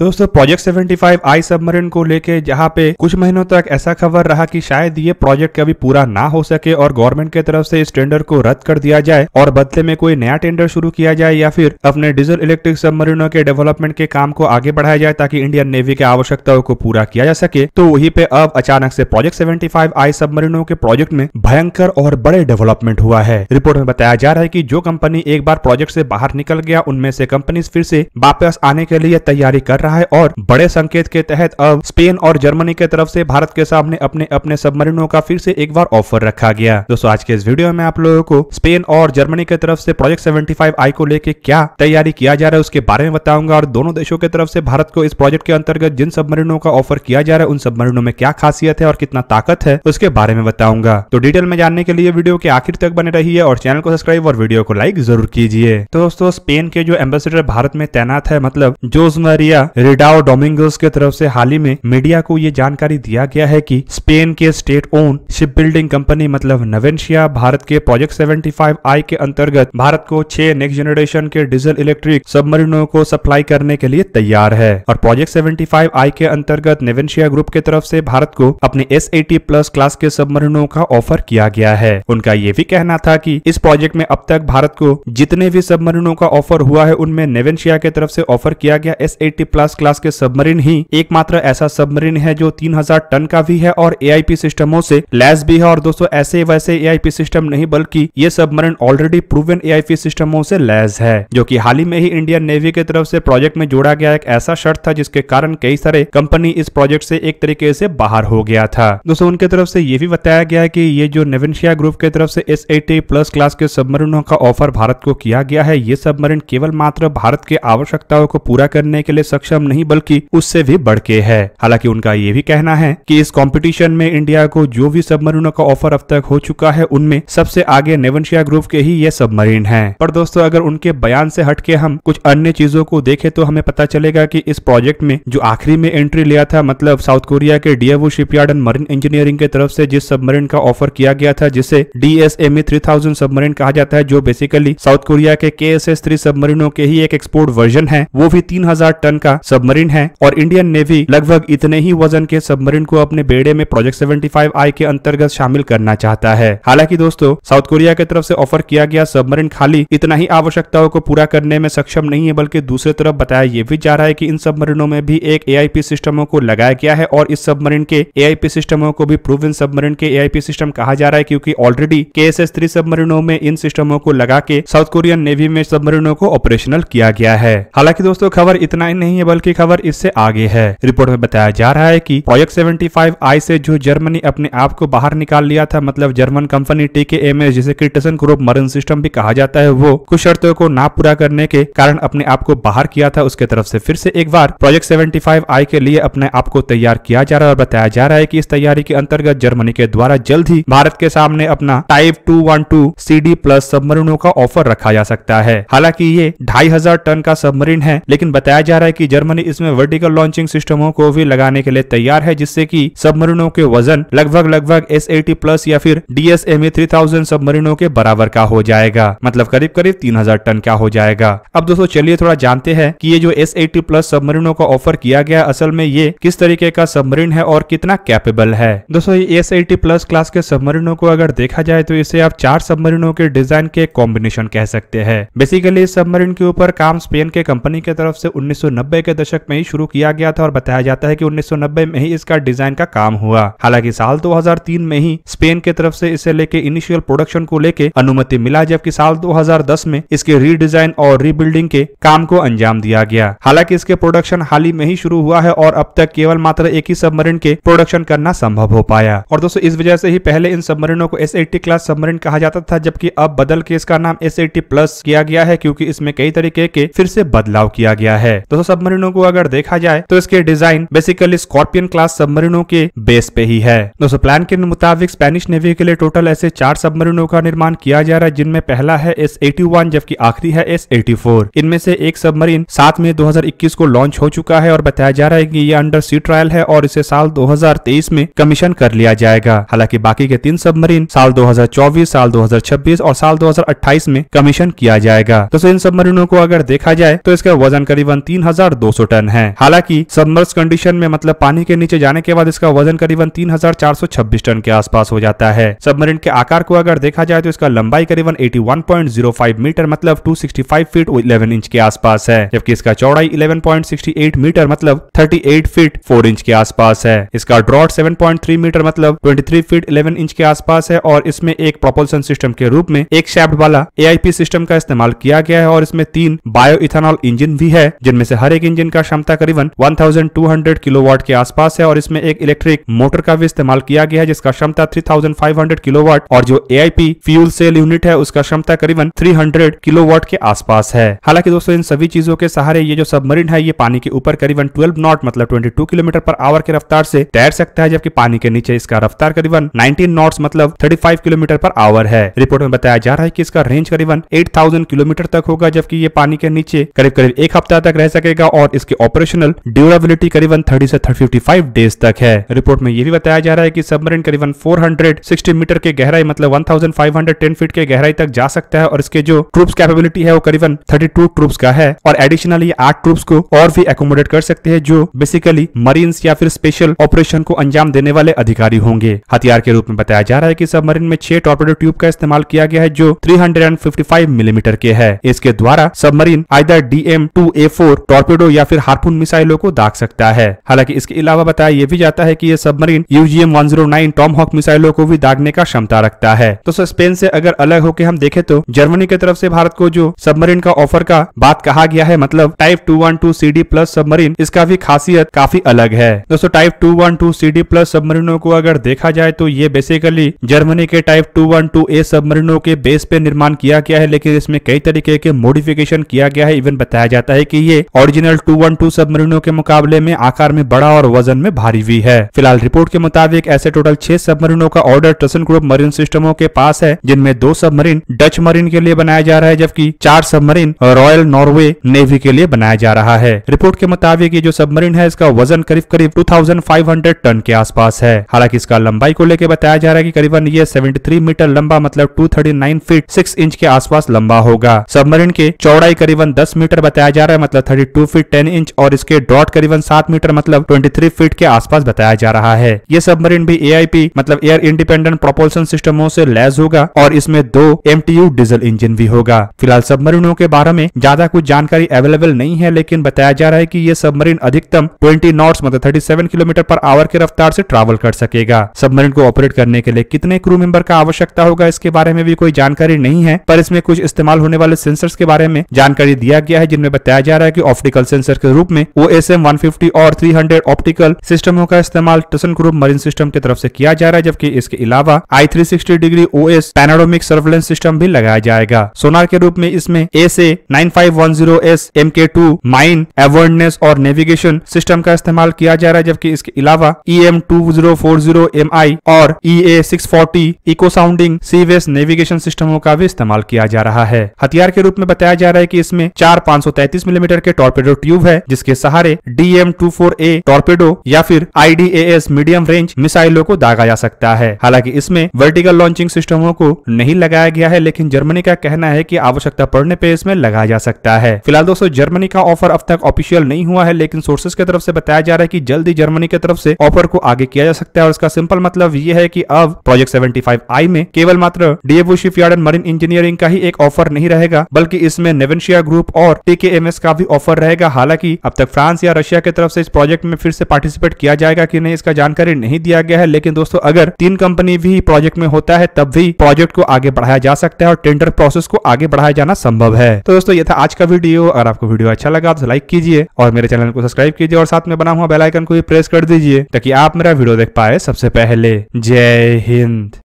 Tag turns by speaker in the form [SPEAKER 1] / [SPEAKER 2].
[SPEAKER 1] तो दोस्तों प्रोजेक्ट 75 आई सबमरीन को लेके जहाँ पे कुछ महीनों तक ऐसा खबर रहा कि शायद ये प्रोजेक्ट कभी पूरा ना हो सके और गवर्नमेंट के तरफ से इस टेंडर को रद्द कर दिया जाए और बदले में कोई नया टेंडर शुरू किया जाए या फिर अपने डीजल इलेक्ट्रिक सबमरीनों के डेवलपमेंट के काम को आगे बढ़ाया जाए ताकि इंडियन नेवी की आवश्यकताओं को पूरा किया जा सके तो वही पे अब अचानक से प्रोजेक्ट सेवेंटी आई सबमरीनों के प्रोजेक्ट में भयंकर और बड़े डेवलपमेंट हुआ है रिपोर्ट में बताया जा रहा है की जो कंपनी एक बार प्रोजेक्ट से बाहर निकल गया उनमें से कंपनी फिर से वापस आने के लिए तैयारी कर रहा रहा है और बड़े संकेत के तहत अब स्पेन और जर्मनी के तरफ से भारत के सामने अपने अपने सबमरीनों का फिर से एक बार ऑफर रखा गया दोस्तों आज के इस वीडियो में आप लोगों को स्पेन और जर्मनी के तरफ से प्रोजेक्ट सेवेंटी आई को लेकर क्या तैयारी किया जा रहा है उसके बारे में बताऊंगा और दोनों देशों के तरफ से भारत को इस प्रोजेक्ट के अंतर्गत जिन सबमरीनों का ऑफर किया जा रहा है उन सबमरीनों में क्या खासियत है और कितना ताकत है उसके बारे में बताऊंगा तो डिटेल में जानने के लिए वीडियो के आखिर तक बने है और चैनल को सब्सक्राइब और वीडियो को लाइक जरूर कीजिए तो दोस्तों स्पेन के जो एम्बेसडर भारत में तैनात है मतलब जोज मरिया रिडाओ डोमिंगोस के तरफ से हाल ही में मीडिया को ये जानकारी दिया गया है कि स्पेन के state own ship building company मतलब नवेंशिया भारत के प्रोजेक्ट 75 आई के अंतर्गत भारत को छह नेक्स्ट जनरेशन के डीजल इलेक्ट्रिक सबमरीनों को सप्लाई करने के लिए तैयार है और प्रोजेक्ट फाइव आई के अंतर्गत नेवेंशिया ग्रुप के तरफ ऐसी भारत को अपने एस प्लस क्लास के सबमरीनों का ऑफर किया गया है उनका ये भी कहना था की इस प्रोजेक्ट में अब तक भारत को जितने भी सबमरीनों का ऑफर हुआ है उनमें नेवेंशिया के तरफ ऐसी ऑफर किया गया एस प्लस विकास क्लास के सबमरीन ही एकमात्र ऐसा सबमरीन है जो तीन टन का भी है और ए सिस्टमों से लैस भी है और दोस्तों ऐसे वैसे ए सिस्टम नहीं बल्कि ये सबमरीन ऑलरेडी प्रूवन ए सिस्टमों से लैस है जो की हाल ही में ही इंडियन नेवी के तरफ से प्रोजेक्ट में जोड़ा गया एक ऐसा शर्त था जिसके कारण कई सारे कंपनी इस प्रोजेक्ट से एक तरीके से बाहर हो गया था दोस्तों उनके तरफ से ये भी बताया गया है कि ये जो नेवेंशिया ग्रुप के तरफ से एस प्लस क्लास के सबमरीनों का ऑफर भारत को किया गया है ये सबमरीन केवल मात्र भारत की आवश्यकताओं को पूरा करने के लिए सक्षम कम नहीं बल्कि उससे भी बढ़ के है हालांकि उनका ये भी कहना है कि इस कंपटीशन में इंडिया को जो भी सबमरीनों का ऑफर अब तक हो चुका है उनमें सबसे आगे नेवनशिया ग्रुप के ही ये सबमरीन है पर दोस्तों अगर उनके बयान से हटके हम कुछ अन्य चीजों को देखे तो हमें पता चलेगा की इस प्रोजेक्ट में जो आखिरी में एंट्री लिया था मतलब साउथ कोरिया के Daewoo shipyard and marine engineering के तरफ से जिस सबमरीन का ऑफर किया गया था जिसे डी एस एम सबमरीन कहा जाता है जो बेसिकली साउथ कोरिया के के एस एस थ्री सबमरीनों के ही एक एक्सपोर्ट वर्जन है वो भी तीन हजार टन का सबमरीन है और इंडियन नेवी लगभग इतने ही वजन के सबमरीन को अपने बेड़े में प्रोजेक्ट सेवेंटी आई के अंतर्गत शामिल करना चाहता है हालांकि दोस्तों साउथ कोरिया की तरफ से ऑफर किया गया सबमरीन खाली इतना ही आवश्यकताओं को पूरा करने में सक्षम नहीं है बल्कि दूसरी तरफ बताया ये भी जा रहा है की इन सबमरीनों में भी एक ए सिस्टमों को लगाया गया है और इस सबमरीन के ए सिस्टमों को भी प्रूव सबमरीन के ए सिस्टम कहा जा रहा है क्यूँकी already K S S three सबमरीनों में इन सिस्टमों को लगा के साउथ कोरियन नेवी में सबमरीनों को ऑपरेशनल किया गया है हालांकि दोस्तों खबर इतना ही नहीं है लेवल की खबर इससे आगे है रिपोर्ट में बताया जा रहा है कि प्रोजेक्ट 75 आई से जो जर्मनी अपने आप को बाहर निकाल लिया था मतलब जर्मन कंपनी एस जिसे क्रिटेशन ग्रुप मरन सिस्टम भी कहा जाता है वो कुछ शर्तों को ना पूरा करने के कारण अपने आप को बाहर किया था उसके तरफ से फिर से एक बार प्रोजेक्ट फाइव आई के लिए अपने आप को तैयार किया जा रहा है और बताया जा रहा है की इस तैयारी के अंतर्गत जर्मनी के द्वारा जल्द ही भारत के सामने अपना type two one two C D plus सबमरीनों का ऑफर रखा जा सकता है हालांकि ये ढाई हजार टन का सबमरीन है लेकिन बताया जा रहा है की जर्मनी इसमें वर्टिकल लॉन्चिंग सिस्टमों को भी लगाने के लिए तैयार है जिससे कि सबमरीनों के वजन लगभग लगभग एस प्लस या फिर डी एस एम सबमरीनों के बराबर का हो जाएगा मतलब करीब करीब तीन हजार टन का हो जाएगा अब दोस्तों चलिए थोड़ा जानते हैं कि ये जो एस प्लस सबमरीनों का ऑफर किया गया असल में ये किस तरीके का सबमरीन है और कितना कैपेबल है दोस्तों ये एस एटी प्लस क्लास के सबमरीनों को अगर देखा जाए तो इसे आप चार सबमरीनों के डिजाइन के कॉम्बिनेशन कह सकते हैं बेसिकली इस सबमरीन के ऊपर काम स्पेन के कंपनी के तरफ से 1990 के के दशक में ही शुरू किया गया था और बताया जाता है कि 1990 में ही इसका डिजाइन का काम हुआ हालांकि साल 2003 में ही स्पेन के तरफ से इसे लेके इनिशियल प्रोडक्शन को लेके अनुमति मिला जबकि साल 2010 में इसके रीडिजाइन और रीबिल्डिंग के काम को अंजाम दिया गया हालांकि इसके प्रोडक्शन हाल ही में ही शुरू हुआ है और अब तक केवल मात्र एक ही सबमरीन के प्रोडक्शन करना संभव हो पाया और दोस्तों इस वजह से ही पहले इन सबमरीनों को एस क्लास सबमरीन कहा जाता था जबकि अब बदल के इसका नाम एस प्लस किया गया है क्यूँकी इसमें कई तरीके के फिर से बदलाव किया गया है दोस्तों सबमरीन सबमरीनों को अगर देखा जाए तो इसके डिजाइन बेसिकली स्कॉर्पियन क्लास सबमरीनों के बेस पे ही है दोस्तों प्लान के मुताबिक स्पेनिश नेवी के लिए टोटल ऐसे चार सबमरीनों का निर्माण किया जा रहा है जिनमें पहला है एस एटी जबकि आखिरी है एस एटी इनमें से एक सबमरीन सात हजार इक्कीस को लॉन्च हो चुका है और बताया जा रहा है की ये अंडर सी ट्रायल है और इसे साल तेईस में कमीशन कर लिया जाएगा हालांकि बाकी के तीन सबमरीन साल चौबीस साल छब्बीस और साल अट्ठाईस में कमीशन किया जाएगा दोस्तों इन सबमरीनों को अगर देखा जाए तो इसका वजन करीबन तीन हजार दो 200 टन है हालांकि सबमर्स कंडीशन में मतलब पानी के नीचे जाने के बाद इसका वजन करीबन 3,426 टन के आसपास हो जाता है सबमरीन के आकार को अगर देखा जाए तो इसका लंबाई करीबन 81.05 मीटर मतलब 265 फीट 11 इंच के आसपास है जबकि इसका चौड़ाई 11.68 मीटर मतलब 38 फीट 4 इंच के आसपास है इसका ड्रॉट 7.3 मीटर मतलब 23 फीट 11 इंच के आसपास है और इसमें एक प्रोपल्सन सिस्टम के रूप में एक शैफ्ट वाला ए सिस्टम का इस्तेमाल किया गया है और इसमें तीन बायो इंजिन भी है जिनमें से हर एक इंजन इंजन का क्षमता करीबन 1200 किलोवाट के आसपास है और इसमें एक इलेक्ट्रिक मोटर का भी इस्तेमाल किया गया है जिसका क्षमता 3500 किलोवाट और जो ए फ्यूल सेल यूनिट है उसका क्षमता करीबन 300 किलोवाट के आसपास है हालांकि दोस्तों इन सभी चीजों के सहारे ये जो सबमरीन है ये पानी के ऊपर करीबन ट्वेल्व नॉट मतलब ट्वेंटी किलोमीटर पर आवर की रफ्तार से तैर सकता है जबकि पानी के नीचे इसका रफ्तार करीबन नाइनटीन नॉट मतलब थर्टी किलोमीटर पर आवर है रिपोर्ट में बताया जा रहा है की इसका रेंज करीबन एट किलोमीटर तक होगा जबकि ये पानी के नीचे करीब करीब एक हफ्ता तक रह सकेगा और और इसके ऑपरेशनल ड्यूरेबिलिटी करीबन 30 से 35 डेज तक है रिपोर्ट में यह भी बताया जा रहा है कि सबमरीन करीबन 460 मीटर के गहराई मतलब 1510 फीट के गहराई तक जा सकता है और इसके जो ट्रूप कैपेबिलिटी है वो करीबन थर्टी टू का है और एडिशनली आठ ट्रूप को और भी एकोमोडेट कर सकते हैं जो बेसिकली मरीन या फिर स्पेशल ऑपरेशन को अंजाम देने वाले अधिकारी होंगे हथियार के रूप में बताया जा रहा है की सबमरीन में छह टॉर्पेडो ट्यूब का इस्तेमाल किया गया है जो थ्री मिलीमीटर mm के है इसके द्वारा submarine either D M two A four torpedo मिसाइलों या फिर हारपून मिसाइलों को दाग सकता है हालांकि इसके अलावा बताया ये भी जाता है की ये submarine UGM one zero nine Tomahawk मिसाइलों को भी दागने का क्षमता रखता है तो सस्पेन से अगर अलग होकर हम देखें तो जर्मनी की तरफ से भारत को जो सबमरीन का ऑफर का बात कहा गया है मतलब type two one two C D plus submarine इसका भी खासियत काफी अलग है दोस्तों type two one two C D plus सबमरीनों को अगर देखा जाए तो ये बेसिकली जर्मनी के type two one two A सबमरीनों के बेस पे निर्माण किया गया है लेकिन इसमें कई तरीके के मॉडिफिकेशन किया गया है इवन बताया जाता है की ये ओरिजिनल टू वन टू सबमरीनों के मुकाबले में आकार में बड़ा और वजन में भारी भी है फिलहाल रिपोर्ट के मुताबिक ऐसे टोटल छह सबमरीनों का ऑर्डर ट्रसन ग्रुप मरीन सिस्टमों के पास है जिनमें दो सबमरीन डच मरीन के लिए बनाया जा रहा है जबकि चार सबमरीन रॉयल नॉर्वे नेवी के लिए बनाया जा रहा है रिपोर्ट के मुताबिक ये जो सबमरीन है इसका वजन करीब करीब टू टन के आस है हालांकि इसका लंबाई को लेकर बताया जा रहा है की करीबन ये सेवेंटी मीटर लंबा मतलब टू फीट सिक्स इंच के आस लंबा होगा सबमरीन के चौड़ाई करीबन दस मीटर बताया जा रहा है मतलब टू फीट टेन इंच और इसके डॉट करीबन सात मीटर मतलब ट्वेंटी फीट के आसपास बताया जा रहा है ये सबमरीन भी ए मतलब एयर इंडिपेंडेंट प्रोपोल्सन सिस्टमों से लैस होगा और इसमें दो एम डीजल इंजन भी होगा फिलहाल सबमरीनों के बारे में ज्यादा कुछ जानकारी अवेलेबल नहीं है लेकिन बताया जा रहा है की ये सबमरीन अधिकतम ट्वेंटी नॉट्स मतलब थर्टी किलोमीटर पर आवर की रफ्तार से ट्रैवल कर सकेगा सबमरीन को ऑपरेट करने के लिए कितने क्रू मेंबर का आवश्यकता होगा इसके बारे में भी कोई जानकारी नहीं है पर इसमें कुछ इस्तेमाल होने वाले सेंसर्स के बारे में जानकारी दिया गया है जिनमें बताया जा रहा है कि ऑप्टिकल सेंसर सेंसर के रूप में O S M one fifty और थ्री हंड्रेड ऑप्टिकल सिस्टमों का इस्तेमाल टसन ग्रुप मरीन सिस्टम की तरफ से किया जा रहा है जबकि इसके अलावा I three sixty degree O S panoramic surveillance system भी लगाया जाएगा सोनार के रूप में इसमें S A nine five one zero S M K two mine awareness और नेविगेशन सिस्टम का इस्तेमाल किया जा रहा है जबकि इसके अलावा E M two zero four zero M I और E A forty echo sounding सीवेस नेविगेशन सिस्टमों का भी इस्तेमाल किया जा रहा है हथियार के रूप में बताया जा रहा है की इसमें चार पांच सौ तैतीस मिलीमीटर के टॉर्पेडो ट्यूब ट्यूब है जिसके सहारे D M two four A torpedo या फिर I D A S medium range मिसाइलों को दागा जा सकता है हालांकि इसमें वर्टिकल लॉन्चिंग सिस्टमों को नहीं लगाया गया है लेकिन जर्मनी का कहना है की आवश्यकता पड़ने पर इसमें लगाया जा सकता है फिलहाल दोस्तों जर्मनी का ऑफर अब तक ऑफिशियल नहीं हुआ है लेकिन सोर्सेज की तरफ से बताया जा रहा है कि जल्दी जर्मनी की तरफ से ऑफर को आगे किया जा सकता है और इसका सिंपल मतलब ये है कि अब प्रोजेक्ट 75 आई में केवल मात्र DFO yard and marine engineering का ही एक ऑफर नहीं रहेगा बल्कि इसमें नेवेंशिया ग्रुप और टीके का भी ऑफर रहेगा हालांकि अब तक फ्रांस या रशिया की तरफ से इस प्रोजेक्ट में फिर से पार्टिसिपेट किया जाएगा कि नहीं इसका जानकारी नहीं दिया गया है लेकिन दोस्तों अगर तीन कंपनी भी प्रोजेक्ट में होता है तब भी प्रोजेक्ट को आगे बढ़ाया जा सकता है और टेंडर प्रोसेस को आगे बढ़ाया जाना संभव है तो दोस्तों ये था आज का वीडियो अगर आपको वीडियो अच्छा लगा तो लाइक कीजिए और मेरे चैनल को सब्सक्राइब कीजिए और साथ में बना हुआ बेलाइकन को भी प्रेस कर दीजिए ताकि आप मेरा वीडियो देख पाए सबसे पहले जय हिंद